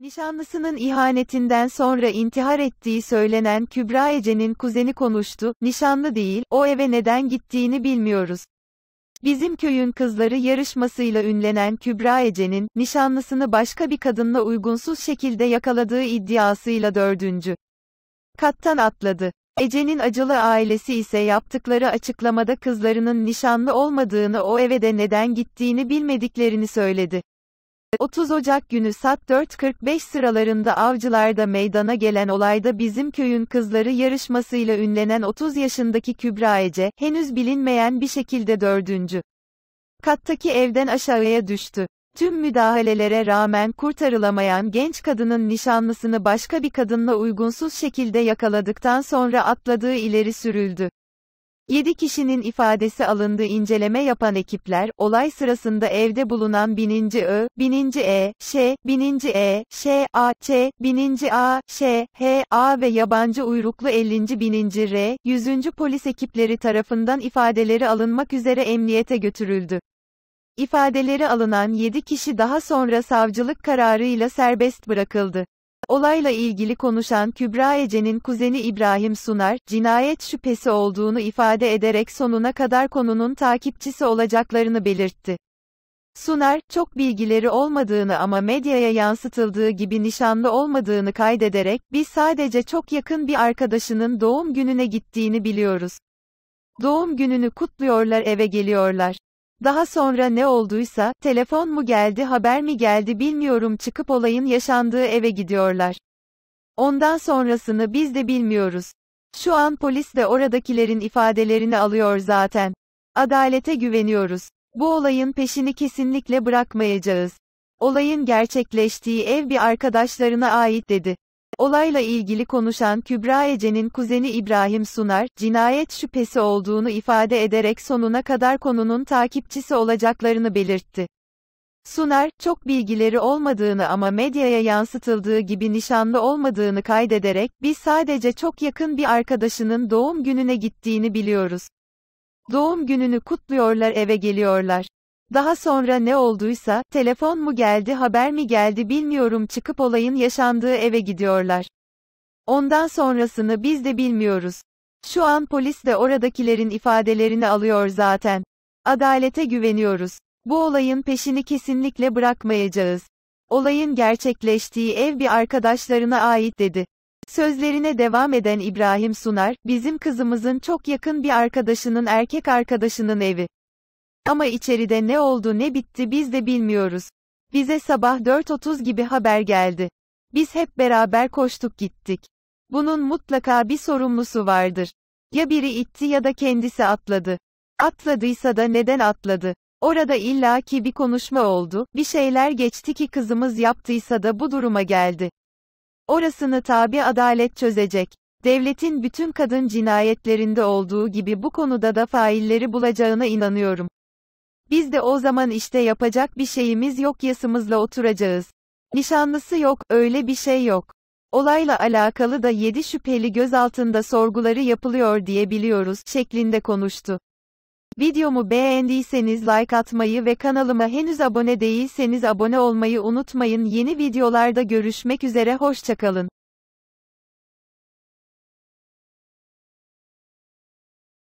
Nişanlısının ihanetinden sonra intihar ettiği söylenen Kübra Ece'nin kuzeni konuştu, nişanlı değil, o eve neden gittiğini bilmiyoruz. Bizim köyün kızları yarışmasıyla ünlenen Kübra Ece'nin, nişanlısını başka bir kadınla uygunsuz şekilde yakaladığı iddiasıyla dördüncü kattan atladı. Ece'nin acılı ailesi ise yaptıkları açıklamada kızlarının nişanlı olmadığını o eve de neden gittiğini bilmediklerini söyledi. 30 Ocak günü saat 4.45 sıralarında Avcılar'da meydana gelen olayda bizim köyün kızları yarışmasıyla ünlenen 30 yaşındaki Kübra Ece, henüz bilinmeyen bir şekilde dördüncü kattaki evden aşağıya düştü. Tüm müdahalelere rağmen kurtarılamayan genç kadının nişanlısını başka bir kadınla uygunsuz şekilde yakaladıktan sonra atladığı ileri sürüldü. 7 kişinin ifadesi alındı inceleme yapan ekipler, olay sırasında evde bulunan 1000. Ö, 1000. E, Ş, 1000. E, Ş, A, Ç, 1000. A, Ş, H, A ve yabancı uyruklu 50. 1000. R, 100. polis ekipleri tarafından ifadeleri alınmak üzere emniyete götürüldü. İfadeleri alınan 7 kişi daha sonra savcılık kararıyla serbest bırakıldı. Olayla ilgili konuşan Kübra Ece'nin kuzeni İbrahim Sunar, cinayet şüphesi olduğunu ifade ederek sonuna kadar konunun takipçisi olacaklarını belirtti. Sunar, çok bilgileri olmadığını ama medyaya yansıtıldığı gibi nişanlı olmadığını kaydederek, biz sadece çok yakın bir arkadaşının doğum gününe gittiğini biliyoruz. Doğum gününü kutluyorlar eve geliyorlar. Daha sonra ne olduysa, telefon mu geldi haber mi geldi bilmiyorum çıkıp olayın yaşandığı eve gidiyorlar. Ondan sonrasını biz de bilmiyoruz. Şu an polis de oradakilerin ifadelerini alıyor zaten. Adalete güveniyoruz. Bu olayın peşini kesinlikle bırakmayacağız. Olayın gerçekleştiği ev bir arkadaşlarına ait dedi. Olayla ilgili konuşan Kübra Ece'nin kuzeni İbrahim Sunar, cinayet şüphesi olduğunu ifade ederek sonuna kadar konunun takipçisi olacaklarını belirtti. Sunar, çok bilgileri olmadığını ama medyaya yansıtıldığı gibi nişanlı olmadığını kaydederek, biz sadece çok yakın bir arkadaşının doğum gününe gittiğini biliyoruz. Doğum gününü kutluyorlar eve geliyorlar. Daha sonra ne olduysa, telefon mu geldi haber mi geldi bilmiyorum çıkıp olayın yaşandığı eve gidiyorlar. Ondan sonrasını biz de bilmiyoruz. Şu an polis de oradakilerin ifadelerini alıyor zaten. Adalete güveniyoruz. Bu olayın peşini kesinlikle bırakmayacağız. Olayın gerçekleştiği ev bir arkadaşlarına ait dedi. Sözlerine devam eden İbrahim Sunar, bizim kızımızın çok yakın bir arkadaşının erkek arkadaşının evi. Ama içeride ne oldu ne bitti biz de bilmiyoruz. Bize sabah 4.30 gibi haber geldi. Biz hep beraber koştuk gittik. Bunun mutlaka bir sorumlusu vardır. Ya biri itti ya da kendisi atladı. Atladıysa da neden atladı? Orada illa ki bir konuşma oldu, bir şeyler geçti ki kızımız yaptıysa da bu duruma geldi. Orasını tabi adalet çözecek. Devletin bütün kadın cinayetlerinde olduğu gibi bu konuda da failleri bulacağına inanıyorum. Biz de o zaman işte yapacak bir şeyimiz yok yasımızla oturacağız. Nişanlısı yok, öyle bir şey yok. Olayla alakalı da 7 şüpheli gözaltında sorguları yapılıyor diye biliyoruz şeklinde konuştu. Videomu beğendiyseniz like atmayı ve kanalıma henüz abone değilseniz abone olmayı unutmayın. Yeni videolarda görüşmek üzere hoşçakalın.